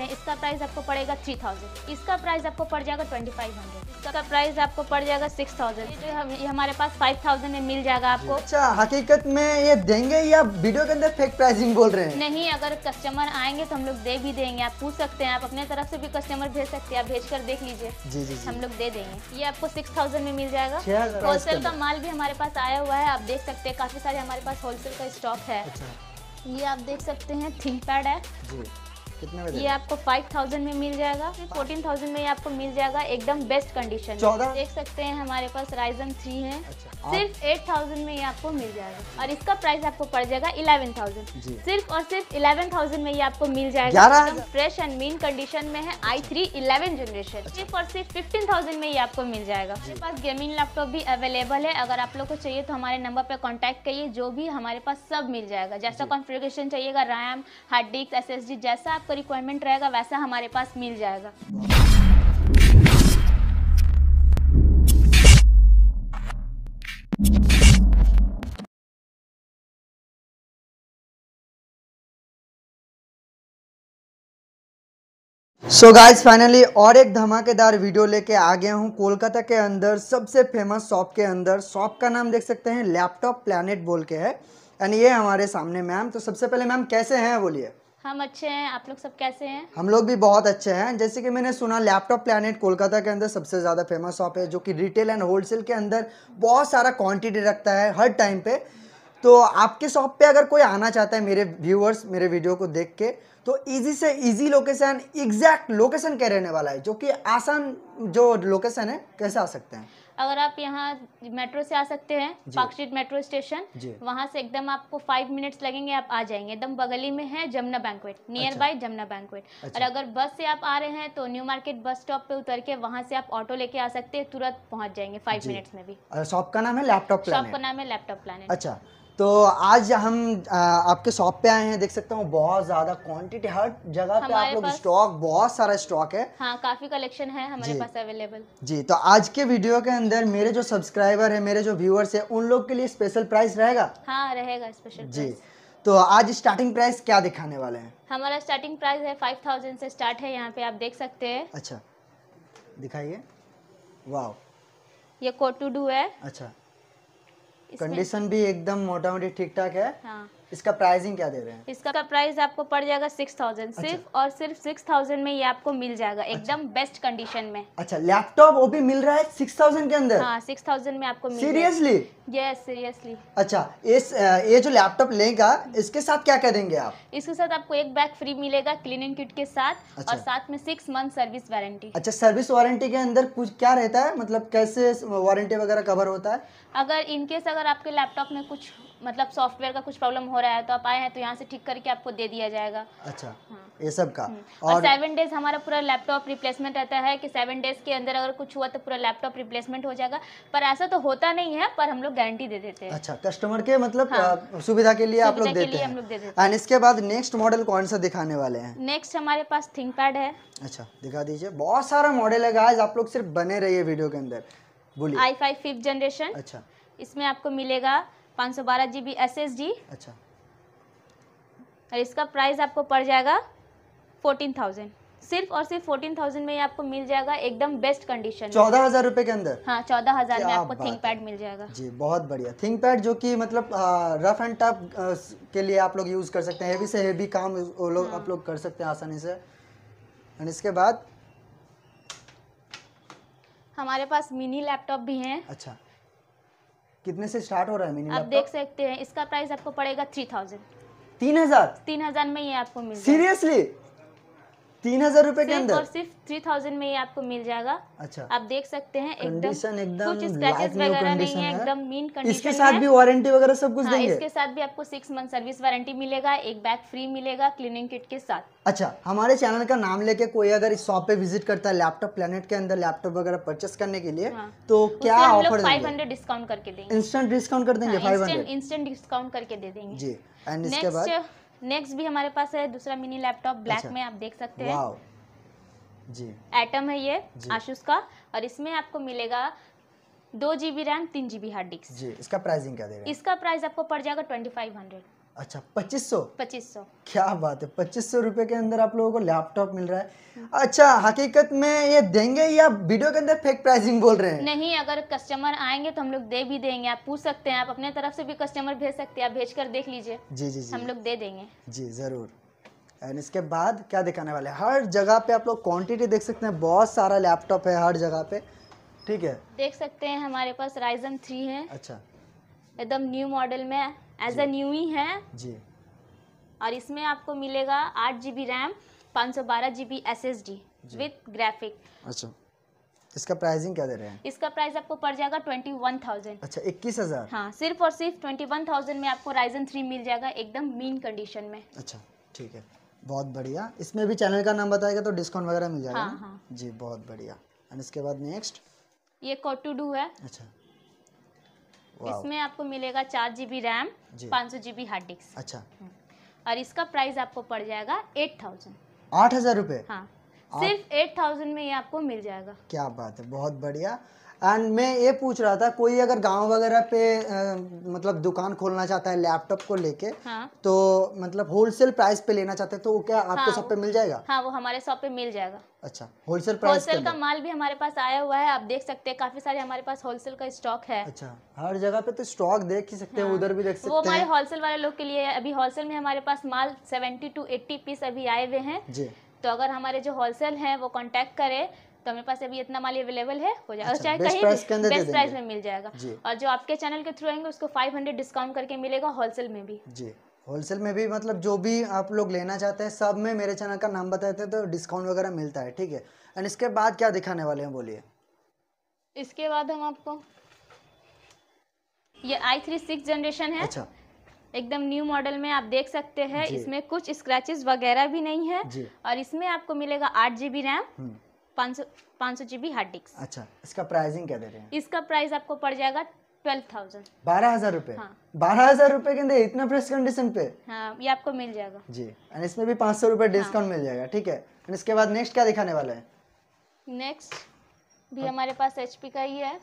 हैं इसका प्राइस आपको पड़ेगा थ्री थाउजेंड इसका प्राइस आपको पड़ जाएगा ट्वेंटी फाइव हंड्रेड इसका प्राइस आपको पड़ जाएगा सिक्स थाउजेंड जो हम, ये हमारे पास फाइव थाउजेंड में मिल जाएगा आपको अच्छा हकीकत में ये देंगे या वीडियो के अंदर फेक प्राइसिंग बोल रहे हैं नहीं अगर कस्टमर आएंगे तो हम लोग दे भी देंगे आप पूछ सकते हैं आप अपने तरफ से भी कस्टमर भेज सकते हैं आप भेज कर देख लीजिए हम लोग दे देंगे ये आपको सिक्स थाउजेंड में मिल जाएगा होलसेल का माल भी हमारे पास आया हुआ है आप देख सकते हैं काफी सारे हमारे पास होलसेल का स्टॉक है अच्छा। ये आप देख सकते हैं थिंक पैड है कितने में ये आपको 5000 में मिल जाएगा फिर 14000 में आपको मिल जाएगा एकदम बेस्ट कंडीशन देख सकते हैं हमारे पास राइजन थ्री है अच्छा, सिर्फ एट थाउजेंड में ये आपको मिल जाएगा और इसका प्राइस आपको पड़ जाएगा इलेवन थाउजेंड सिर्फ और सिर्फ इलेवन थाउजेंड में ये आपको मिल जाएगा एकदम फ्रेश एंड मीन कंडीशन में है आई थ्री इलेवन जनरेशन सिर्फ और सिर्फ फिफ्टीन थाउजेंड में ये आपको मिल जाएगा हमारे पास गेमिंग लैपटॉप भी अवेलेबल है अगर आप लोग को चाहिए तो हमारे नंबर पर कॉन्टेक्ट करिए जो भी हमारे पास सब मिल जाएगा जैसा कॉन्फ़िगरेशन चाहिएगा रैम हार्ड डिस्क एस जैसा आप आपका रिक्वायरमेंट रहेगा वैसा हमारे पास मिल जाएगा सो गाइज फाइनली और एक धमाकेदार वीडियो लेके आ गया हूँ कोलकाता के अंदर सबसे फेमस शॉप के अंदर शॉप का नाम देख सकते हैं लैपटॉप प्लानट बोल के है एंड ये हमारे सामने मैम तो सबसे पहले मैम कैसे हैं बोलिए हम अच्छे हैं आप लोग सब कैसे हैं हम लोग भी बहुत अच्छे हैं जैसे कि मैंने सुना लैपटॉप प्लानट कोलकाता के अंदर सबसे ज़्यादा फेमस शॉप है जो कि रिटेल एंड होलसेल के अंदर बहुत सारा क्वांटिटी रखता है हर टाइम पे तो आपके शॉप पे अगर कोई आना चाहता है मेरे व्यूअर्स मेरे वीडियो को देख के तो इजी से इजी लोकेशन एग्जैक्ट लोकेशन क्या रहने वाला है जो कि आसान जो लोकेशन है कैसे आ सकते हैं अगर आप यहाँ मेट्रो से आ सकते हैं पार्क स्ट्रीट मेट्रो स्टेशन वहाँ से एकदम आपको फाइव मिनट्स लगेंगे आप आ जाएंगे एकदम बगली में है Jamuna banquet near by Jamuna banquet अच्छा। और अगर बस से आप आ रहे हैं तो न्यू मार्केट बस स्टॉप पे उतर के वहाँ से आप ऑटो लेके आ सकते हैं तुरंत पहुँच जाएंगे फाइव मिनट्स में भी शॉप अच्छा, का नाम है लैपटॉप शॉप का नाम है लैपटॉप प्लान अच्छा तो आज हम आपके शॉप पे आए हैं देख सकता हूँ बहुत ज्यादा क्वांटिटी हर जगह पे आप लोग स्टॉक बहुत सारा स्टॉक है हाँ काफी कलेक्शन है हमारे पास अवेलेबल जी तो आज के वीडियो के अंदर मेरे जो सब्सक्राइबर है मेरे जो व्यूअर्स है उन लोग के लिए स्पेशल प्राइस रहेगा हाँ रहेगा स्पेशल जी तो आज स्टार्टिंग प्राइस क्या दिखाने वाले हैं हमारा स्टार्टिंग प्राइस है फाइव थाउजेंड से स्टार्ट है यहाँ पे आप देख सकते हैं अच्छा दिखाइए वाह ये कोटूडू है अच्छा कंडीशन भी एकदम मोटा मोटी ठीक ठाक है हाँ। इसका प्राइसिंग क्या दे रहे हैं इसका प्राइस आपको पड़ जाएगा सिक्स थाउजेंड अच्छा। सिर्फ और सिर्फ सिक्स थाउजेंड में ये आपको मिल जाएगा अच्छा। एकदम बेस्ट कंडीशन में अच्छा लैपटॉप वो भी मिल रहा है सिक्स थाउजेंड के अंदर हाँ सिक्स थाउजेंड में आपको सीरियसली यस सीरियसली अच्छा इस ये जो लैपटॉप लेगा इसके साथ क्या देंगे आप इसके साथ आपको एक बैग फ्री मिलेगा क्लीनिंग किट के साथ अच्छा। और साथ में सिक्स मंथ सर्विस वारंटी अच्छा सर्विस वारंटी के अंदर कुछ क्या रहता है मतलब कैसे वारंटी वगैरह कवर होता है अगर इनकेस अगर आपके लैपटॉप में कुछ मतलब सॉफ्टवेयर का कुछ प्रॉब्लम हो रहा है तो आप आए हैं तो यहाँ से ठीक करके आपको दे दिया जाएगा अच्छा हाँ। ये सब का हम्म। और सेवन डेज हमारा पूरा लैपटॉप रिप्लेसमेंट रहता है कि सेवन डेज के अंदर अगर कुछ हुआ तो पूरा लैपटॉप रिप्लेसमेंट हो जाएगा पर ऐसा तो होता नहीं है पर हम लोग गारंटी दे देते हैं अच्छा कस्टमर के मतलब हाँ। सुविधा के लिए आप लोग देते हैं एंड इसके बाद नेक्स्ट मॉडल कौन सा दिखाने वाले हैं नेक्स्ट हमारे पास थिंक पैड है अच्छा दिखा दीजिए बहुत सारा मॉडल है आज आप लोग सिर्फ बने रहिए वीडियो के अंदर बोलिए आई फाइव फिफ्थ जनरेशन अच्छा इसमें आपको मिलेगा पाँच सौ बारह G B S S D अच्छा और इसका प्राइस आपको पड़ जाएगा फोर्टीन थाउजेंड सिर्फ और सिर्फ फोर्टीन थाउजेंड में आपको मिल जाएगा एकदम बेस्ट कंडीशन चौदह हजार रूपए के अंदर हाँ चौदह हजार में आपको थिंक पैड मिल जाएगा जी बहुत बढ़िया थिंक पैड जो कि मतलब रफ एंड टफ के लिए आप लोग यूज कर सकते हैं हेवी से हेवी काम वो लोग हाँ। आप लोग कर सकते हैं आसानी से एंड इसके बाद हमारे पास मिनी लैपटॉप भी हैं अच्छा कितने से स्टार्ट हो रहा है मिनी आप देख सकते हैं इसका प्राइस आपको पड़ेगा थ्री थाउजेंड तीन हजार तीन हजार में ये आपको मिल सीरियसली तीन हजार रूपए के अंदर सिर्फ थ्री थाउजेंड में ही आपको मिल जाएगा अच्छा आप देख सकते हैं कंडीशन एकदम कुछ स्क्रैचेस वगैरह नहीं है एकदम मीन कंडीशन इसके साथ भी वारंटी वगैरह सब कुछ हाँ, देंगे इसके साथ भी आपको सिक्स मंथ सर्विस वारंटी मिलेगा एक बैग फ्री मिलेगा क्लीनिंग किट के साथ अच्छा हमारे चैनल का नाम लेके कोई अगर इस शॉप पे विजिट करता है लैपटॉप प्लेनेट के अंदर लैपटॉप वगैरह परचेस करने के लिए हाँ। तो क्या ऑफर फाइव हंड्रेड डिस्काउंट करके देंगे इंस्टेंट डिस्काउंट कर देंगे हाँ, इंस्टेंट डिस्काउंट करके दे देंगे जी एंड इसके बाद नेक्स्ट भी हमारे पास है दूसरा मिनी लैपटॉप ब्लैक अच्छा, में आप देख सकते हैं जी एटम है ये आशुष का और इसमें आपको मिलेगा दो जीबी रैम तीन जीबी हार्ड डिस्क जी इसका प्राइसिंग क्या देगा इसका प्राइस आपको पड़ जाएगा ट्वेंटी फाइव हंड्रेड अच्छा पच्चीस सौ पच्चीस सौ क्या बात है पच्चीस सौ रूपए के अंदर आप लोगों को लैपटॉप मिल रहा है अच्छा हकीकत में ये देंगे या वीडियो के अंदर फेक प्राइसिंग बोल रहे हैं नहीं अगर कस्टमर आएंगे तो हम लोग दे भी देंगे आप पूछ सकते हैं आप अपने तरफ से भी कस्टमर भेज सकते हैं आप भेज कर देख लीजिए जी जी जी हम लोग दे देंगे जी जरूर एंड इसके बाद क्या दिखाने वाले हर जगह पे आप लोग क्वांटिटी देख सकते हैं बहुत सारा लैपटॉप है हर जगह पे ठीक है देख सकते हैं हमारे पास राइजन थ्री है अच्छा एकदम न्यू मॉडल में एज ए न्यू ही है जी और इसमें आपको मिलेगा आठ जी बी रैम पाँच सौ बारह G B S S D with graphic अच्छा इसका प्राइसिंग क्या दे रहे हैं इसका प्राइस आपको पड़ जाएगा ट्वेंटी वन थाउजेंड अच्छा इक्कीस हजार हाँ सिर्फ और सिर्फ ट्वेंटी वन थाउजेंड में आपको राइजन थ्री मिल जाएगा एकदम मीन कंडीशन में अच्छा ठीक है बहुत बढ़िया इसमें भी चैनल का नाम बताएगा तो डिस्काउंट वगैरह मिल जाएगा हाँ, हाँ. जी बहुत बढ़िया एंड इसके बाद नेक्स्ट ये डू है अच्छा इसमें आपको मिलेगा चार जी बी रैम पाँच सौ जी बी हार्ड डिस्क अच्छा हम्म। और इसका प्राइस आपको पड़ जाएगा एट थाउजेंड आठ हजार रूपए हाँ सिर्फ एट थाउजेंड में ये आपको मिल जाएगा क्या बात है बहुत बढ़िया एंड मैं ये पूछ रहा था कोई अगर गांव वगैरह पे आ, मतलब दुकान खोलना चाहता है लैपटॉप को लेके हाँ? तो मतलब होलसेल प्राइस पे लेना चाहते हैं तो क्या हाँ, आपको हाँ, सब पे मिल जाएगा हाँ वो हमारे शॉप पे मिल जाएगा अच्छा होलसेल प्राइस होलसेल का माल भी हमारे पास आया हुआ है आप देख सकते हैं काफी सारे हमारे पास होलसेल का स्टॉक है अच्छा हर जगह पे तो स्टॉक देख ही सकते हैं हाँ। उधर भी देख सकते हैं वो हमारे होलसेल वाले लोग के लिए अभी होलसेल में हमारे पास माल सेवेंटी टू एट्टी पीस अभी आए हुए हैं जी तो अगर हमारे जो होलसेल हैं वो कांटेक्ट करें तो हमारे पास अभी इतना माल अवेलेबल है हो जाएगा अच्छा, चाहे कहीं बेस्ट प्राइस में मिल जाएगा और जो आपके चैनल के थ्रू आएंगे उसको 500 डिस्काउंट करके मिलेगा होलसेल में भी जी होलसेल में भी मतलब जो भी आप लोग लेना चाहते हैं सब में मेरे चैनल का नाम बताते हैं तो डिस्काउंट वगैरह मिलता है ठीक है एंड इसके बाद क्या दिखाने वाले हैं बोलिए इसके बाद हम आपको ये आई थ्री सिक्स जनरेशन है अच्छा एकदम न्यू मॉडल में आप देख सकते हैं इसमें कुछ स्क्रैचेस वगैरह भी नहीं है और इसमें आपको मिलेगा आठ जीबी रैम पाँच सौ जीबी हार्ड डिस्क अच्छा इसका प्राइसिंग क्या दे रहे हैं इसका प्राइस आपको पड़ जाएगा ट्वेल्व थाउजेंड बारह हजार रूपए हाँ। बारह हजार रूपए के अंदर इतना फ्रेश कंडीशन पे हाँ ये आपको मिल जाएगा जी एंड इसमें भी पाँच सौ रूपए डिस्काउंट हाँ। मिल जाएगा ठीक है एंड इसके बाद नेक्स्ट क्या दिखाने वाला है नेक्स्ट भी हमारे पास एच का ही है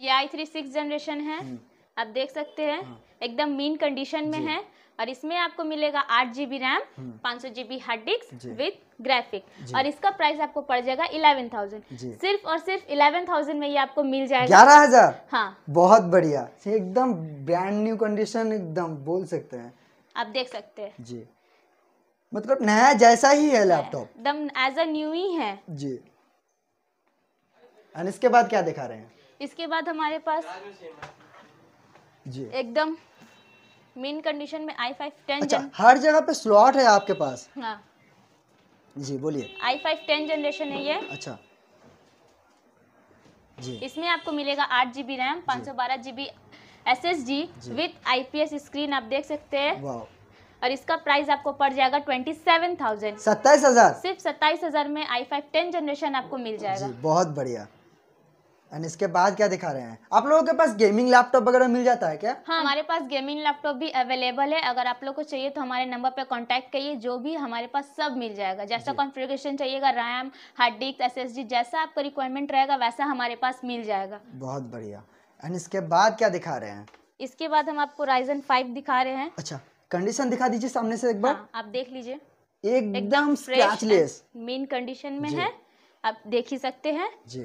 ये आई थ्री सिक्स जनरेशन है हम्म। आप देख सकते हैं हाँ। एकदम मीन कंडीशन में है और इसमें आपको मिलेगा आठ जीबी रैम पांच सौ GB hard disk with graphic और इसका प्राइस आपको पड़ जाएगा इलेवन थाउजेंड सिर्फ और सिर्फ इलेवन थाउजेंड में ये आपको मिल जाएगा ग्यारह हजार हाँ बहुत बढ़िया एकदम ब्रांड न्यू कंडीशन एकदम बोल सकते हैं आप देख सकते हैं जी मतलब नया जैसा ही है लैपटॉप एकदम एज अ न्यू ही है जी और इसके बाद क्या दिखा रहे हैं इसके बाद हमारे पास जी एकदम मेन कंडीशन में आई फाइव टेन हर जगह पे स्लॉट है आपके पास हाँ जी बोलिए आई फाइव टेन जनरेशन है ये अच्छा जी इसमें आपको मिलेगा आठ जी बी रैम पाँच सौ बारह G B S S G with I P S screen आप देख सकते हैं और इसका प्राइस आपको पड़ जाएगा ट्वेंटी सेवन थाउजेंड सत्ताईस हजार सिर्फ सत्ताईस हजार में आई फाइव टेन जनरेशन आपको मिल जाएगा बहुत बढ़िया एंड इसके बाद क्या दिखा रहे हैं आप लोगों के पास गेमिंग लैपटॉप वगैरह मिल जाता है क्या हाँ हमारे पास गेमिंग लैपटॉप भी अवेलेबल है अगर आप लोग को चाहिए तो हमारे नंबर पर कॉन्टेक्ट करिए जो भी हमारे पास सब मिल जाएगा जैसा कॉन्फ़िगरेशन चाहिएगा रैम हार्ड डिस्क एस जैसा आपका रिक्वायरमेंट रहेगा वैसा हमारे पास मिल जाएगा बहुत बढ़िया एंड इसके बाद क्या दिखा रहे हैं इसके बाद हम आपको राइजन फाइव दिखा रहे हैं अच्छा कंडीशन दिखा दीजिए सामने से एक बार हाँ, आप देख लीजिए एकदम स्क्रैचलेस मेन कंडीशन में है आप देख ही सकते हैं जी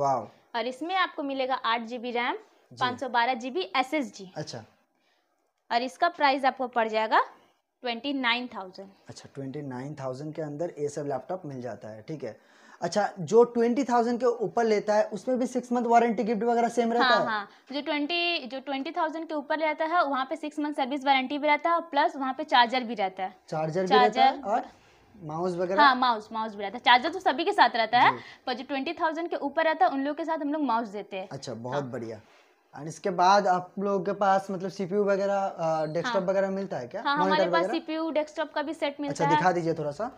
वाह और इसमें आपको मिलेगा आठ जीबी रैम पाँच सौ बारह जीबी एस एस जी अच्छा और इसका प्राइस आपको पड़ जाएगा ट्वेंटी नाइन थाउजेंड अच्छा ट्वेंटी नाइन थाउजेंड के अंदर ये सब लैपटॉप मिल जाता है ठीक है अच्छा जो ट्वेंटी थाउजेंड के ऊपर लेता है उसमें भी सिक्स मंथ वारंटी गिफ्ट वगैरह सेम रहता हाँ, है हाँ जो ट्वेंटी जो ट्वेंटी थाउजेंड के ऊपर लेता है वहाँ पे सिक्स मंथ सर्विस वारंटी भी रहता है प्लस वहाँ पे चार्जर भी रहता है चार्जर, चार्जर भी रहता है और माउस वगैरह हाँ माउस माउस भी रहता है चार्जर तो सभी के साथ रहता है पर जो ट्वेंटी थाउजेंड के ऊपर रहता है उन लोग के साथ हम लोग माउस देते हैं अच्छा बहुत हाँ। बढ़िया और इसके बाद आप लोगों के पास मतलब सीपीयू वगैरह हाँ। डेस्कटॉप वगैरह मिलता है क्या हाँ हमारे पास सीपीयू डेस्कटॉप का भी सेट अच्छा, मिलता है अच्छा दिखा दीजिए थोड़ा सा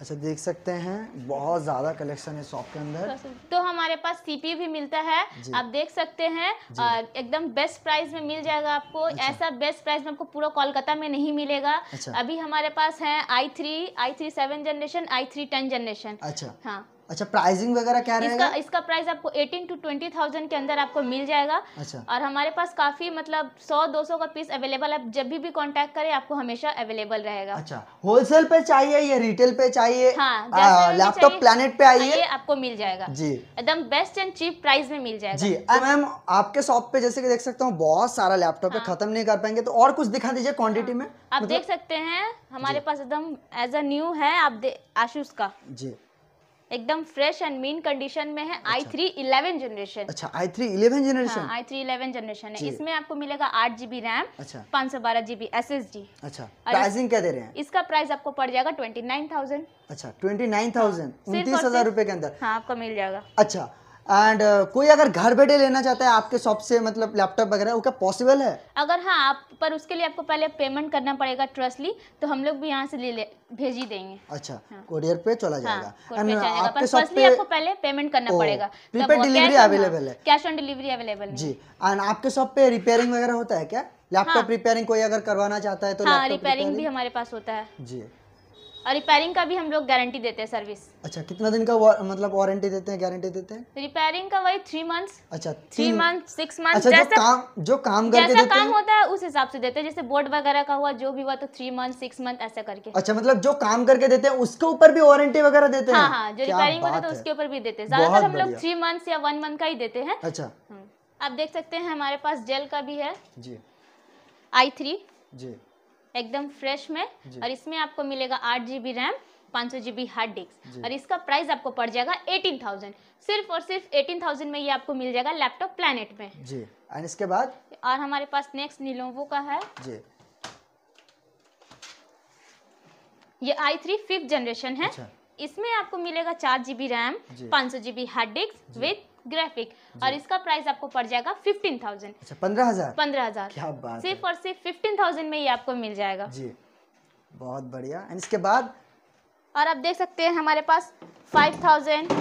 अच्छा देख सकते हैं बहुत ज़्यादा कलेक्शन है शॉप के अंदर तो हमारे पास सीपी भी मिलता है आप देख सकते हैं एकदम बेस्ट प्राइस में मिल जाएगा आपको अच्छा। ऐसा बेस्ट प्राइस में आपको पूरा कोलकाता में नहीं मिलेगा अच्छा। अभी हमारे पास है I three I three seven generation I three ten generation अच्छा हाँ अच्छा प्राइसिंग वगैरह क्या रहेगा इसका इसका प्राइस आपको 18 टू 20,000 के अंदर आपको मिल जाएगा अच्छा और हमारे पास काफी मतलब 100-200 का पीस अवेलेबल है जब भी भी कांटेक्ट करें आपको हमेशा अवेलेबल रहेगा अच्छा होलसेल पे चाहिए या रिटेल पे चाहिए हाँ, लैपटॉप प्लानट पे आइए आपको मिल जाएगा जी एकदम बेस्ट एंड चीप प्राइस में मिल जाएगा जी मैम आपके शॉप पे जैसे कि देख सकता हूँ बहुत सारा लैपटॉप है हाँ। खत्म नहीं कर पाएंगे तो और कुछ दिखा दीजिए क्वान्टिटी हाँ। में आप मतलब देख सकते हैं हमारे पास एकदम एज अ न्यू है आप आशूष का जी एकदम फ्रेश एंड मीन कंडीशन में है अच्छा। आई थ्री इलेवन जनरेशन अच्छा आई थ्री इलेवन जनरेशन हाँ, आई थ्री इलेवन जनरेशन है इसमें आपको मिलेगा आठ जीबी रैम अच्छा पाँच सौ बारह जीबी एस एस डी अच्छा प्राइसिंग क्या दे रहे हैं इसका प्राइस आपको पड़ जाएगा ट्वेंटी नाइन थाउजेंड अच्छा ट्वेंटी नाइन थाउजेंड हाँ, उनतीस हजार रूपए के अंदर हाँ आपको मिल जाएगा अच्छा एंड uh, कोई अगर घर बैठे लेना चाहता है आपके शॉप से मतलब लैपटॉप वगैरह वो क्या पॉसिबल है अगर हाँ आप पर उसके लिए आपको पहले पेमेंट करना पड़ेगा ट्रस्टली तो हम लोग भी यहाँ से ले, ले भेज ही देंगे अच्छा हाँ। कोरियर पे चला हाँ, जाएगा हाँ, पे एंड आपके पर पे आपको पहले पेमेंट करना पड़ेगा प्रीपेड डिलीवरी अवेलेबल है कैश ऑन डिलीवरी अवेलेबल जी एंड आपके शॉप पे रिपेयरिंग वगैरह होता है क्या लैपटॉप रिपेयरिंग हाँ। कोई अगर करवाना चाहता है तो रिपेयरिंग हाँ, भी हमारे पास होता है जी और रिपेयरिंग का भी हम लोग गारंटी देते हैं सर्विस अच्छा कितना दिन का वार, मतलब वारंटी देते हैं गारंटी देते हैं रिपेयरिंग का वही थ्री मंथ्स अच्छा थ्री मंथ सिक्स मंथ अच्छा, जैसा काम जो काम करके जैसा देते काम हैं? होता है उस हिसाब से देते हैं जैसे बोर्ड वगैरह का हुआ जो भी हुआ तो थ्री मंथ सिक्स मंथ ऐसा करके अच्छा मतलब जो काम करके देते हैं उसके ऊपर भी वारंटी वगैरह देते हैं हाँ, हाँ, जो रिपेयरिंग होता तो है उसके ऊपर भी देते हैं ज्यादातर हम लोग थ्री मंथ या वन मंथ का ही देते हैं अच्छा हम्म। आप देख सकते हैं हमारे पास जेल का भी है जी आई थ्री जी एकदम फ्रेश में और इसमें आपको मिलेगा आठ जीबी रैम पाँच सौ जीबी हार्ड डिस्क और इसका प्राइस आपको पड़ जाएगा एटीन थाउजेंड सिर्फ और सिर्फ एटीन थाउजेंड में ये आपको मिल जाएगा लैपटॉप प्लानट में जी एंड इसके बाद और हमारे पास नेक्स्ट नीलोवो का है जी ये आई थ्री फिफ्थ जनरेशन है अच्छा। इसमें आपको मिलेगा चार जीबी रैम पाँच सौ GB hard disk with graphic और इसका प्राइस आपको पड़ जाएगा फिफ्टीन अच्छा, थाउजेंड पंद्रह हजार पंद्रह हजार क्या बात सिर्फ और सिर्फ फिफ्टीन थाउजेंड में ये आपको मिल जाएगा जी बहुत बढ़िया एंड इसके बाद और आप देख सकते हैं हमारे पास फाइव थाउजेंड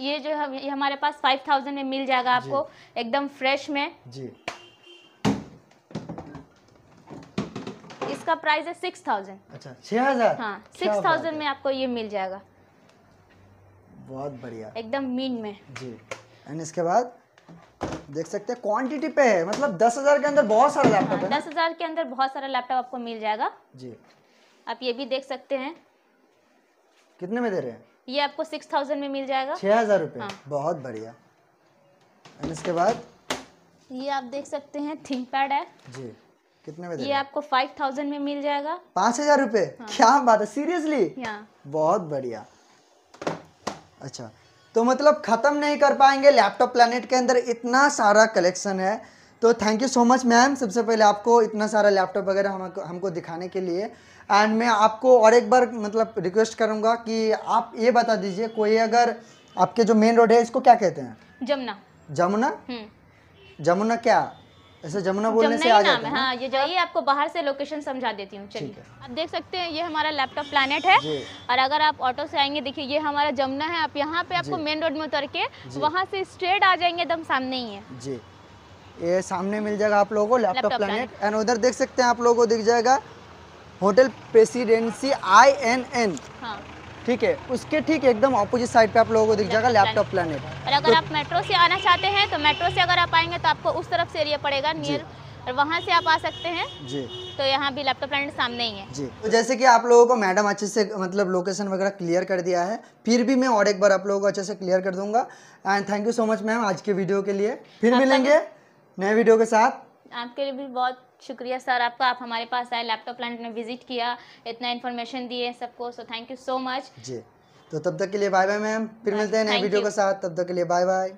ये जो है ये हमारे पास फाइव थाउजेंड में मिल जाएगा आपको एकदम फ्रेश में जी इसका प्राइस है सिक्स थाउजेंड अच्छा छह हजार हाँ सिक्स थाउजेंड में आपको ये मिल जाएगा बहुत बढ़िया एकदम मीन में जी एंड इसके बाद देख सकते हैं क्वांटिटी पे है मतलब दस हजार हाँ, के अंदर बहुत सारा लैपटॉप है दस हजार के अंदर बहुत सारा लैपटॉप आपको मिल जाएगा जी आप ये भी देख सकते हैं कितने में दे रहे हैं ये आपको सिक्स थाउजेंड में मिल जाएगा छह हजार रूपए हाँ। बहुत बढ़िया एंड इसके बाद ये आप देख सकते हैं थिंक पैड है जी कितने में ये आपको फाइव थाउजेंड में मिल जाएगा पांच हजार रूपए हाँ। क्या बात है सीरियसली बहुत बढ़िया अच्छा तो मतलब ख़त्म नहीं कर पाएंगे लैपटॉप प्लानट के अंदर इतना सारा कलेक्शन है तो thank you so much ma'am सबसे पहले आपको इतना सारा लैपटॉप वगैरह हमको हमको दिखाने के लिए एंड मैं आपको और एक बार मतलब रिक्वेस्ट करूँगा कि आप ये बता दीजिए कोई अगर आपके जो मेन रोड है इसको क्या कहते हैं जमुना जमुना हम्म। जमुना क्या ऐसा जमुना बोलने से आ जाता है हाँ ये जाइए आपको बाहर से लोकेशन समझा देती हूँ चलिए आप देख सकते हैं ये हमारा लैपटॉप प्लानेट है और अगर आप ऑटो से आएंगे देखिए ये हमारा जमुना है आप यहाँ पे आपको मेन रोड में उतर के वहाँ से स्ट्रेट आ जाएंगे एकदम सामने ही है जी ये सामने मिल जाएगा आप लोगों को लैपटॉप प्लानेट एंड उधर देख सकते हैं आप लोगों को दिख जाएगा hotel Presidency I N N ठीक है उसके ठीक एकदम अपोजिट साइड पे आप लोगों को दिख जाएगा लैपटॉप प्लानेट और अगर तो, आप मेट्रो से आना चाहते हैं तो मेट्रो से अगर आप आएंगे तो आपको उस तरफ से एरिया पड़ेगा नियर और वहाँ से आप आ सकते हैं जी तो यहाँ भी लैपटॉप प्लानेट सामने ही है जी तो जैसे कि आप लोगों को मैडम अच्छे से मतलब लोकेशन वगैरह क्लियर कर दिया है फिर भी मैं और एक बार आप लोगों को अच्छे से क्लियर कर दूंगा and thank you so much ma'am आज के वीडियो के लिए फिर मिलेंगे नए वीडियो के साथ आपके लिए भी बहुत शुक्रिया सर आपका आप हमारे पास आए लैपटॉप प्लांट में विजिट किया इतना इन्फॉर्मेशन दिए सबको so thank you so much जी तो तब तक के लिए बाय बाय मैम फिर मिलते हैं नए वीडियो के साथ तब तक के लिए बाय बाय